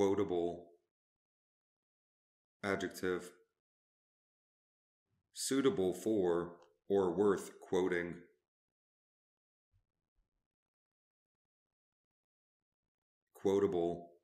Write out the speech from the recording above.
quotable adjective suitable for or worth quoting. Quotable